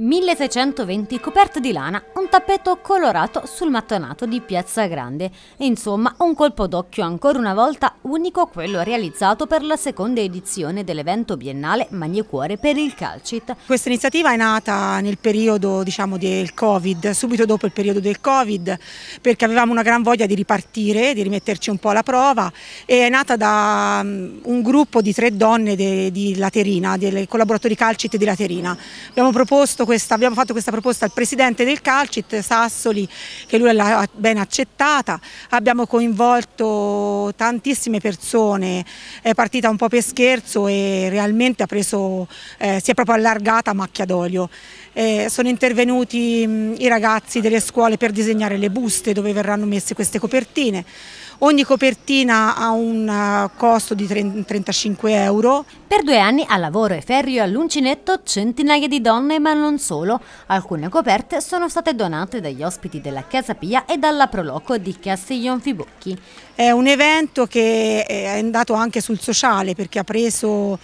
1620 coperto di lana, un tappeto colorato sul mattonato di Piazza Grande insomma un colpo d'occhio ancora una volta unico quello realizzato per la seconda edizione dell'evento biennale Magni Cuore per il Calcit. Questa iniziativa è nata nel periodo diciamo, del Covid, subito dopo il periodo del Covid, perché avevamo una gran voglia di ripartire, di rimetterci un po' alla prova e è nata da mm, un gruppo di tre donne de, di Laterina, dei collaboratori Calcit di Laterina. Abbiamo proposto questa, abbiamo fatto questa proposta al presidente del Calcit, Sassoli, che lui l'ha ben accettata, abbiamo coinvolto tantissime persone, è partita un po' per scherzo e realmente preso, eh, si è proprio allargata a macchia d'olio. Eh, sono intervenuti mh, i ragazzi delle scuole per disegnare le buste dove verranno messe queste copertine. Ogni copertina ha un eh, costo di 35 euro. Per due anni a lavoro e ferrio all'uncinetto centinaia di donne, ma non solo. Alcune coperte sono state donate dagli ospiti della Casa Pia e dalla Proloco di Castiglion Fibocchi. È un evento che è andato anche sul sociale perché ha preso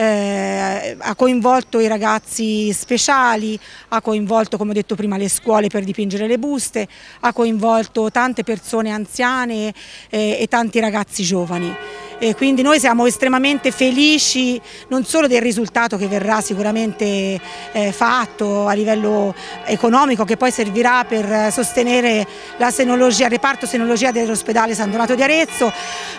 eh, ha coinvolto i ragazzi speciali, ha coinvolto come ho detto prima le scuole per dipingere le buste, ha coinvolto tante persone anziane eh, e tanti ragazzi giovani e quindi noi siamo estremamente felici non solo del risultato che verrà sicuramente eh, fatto a livello economico che poi servirà per sostenere senologia, il reparto senologia dell'ospedale San Donato di Arezzo,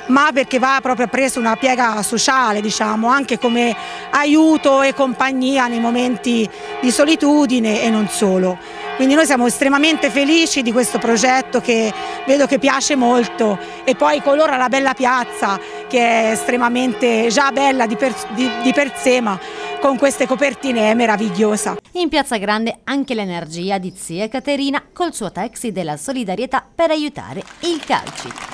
ma perché va proprio preso una piega sociale, diciamo, anche come aiuto e compagnia nei momenti di solitudine e non solo. Quindi noi siamo estremamente felici di questo progetto che vedo che piace molto e poi colora la bella piazza che è estremamente già bella di per, di, di per sé, ma con queste copertine è meravigliosa. In Piazza Grande anche l'energia di zia Caterina col suo taxi della solidarietà per aiutare il calcio.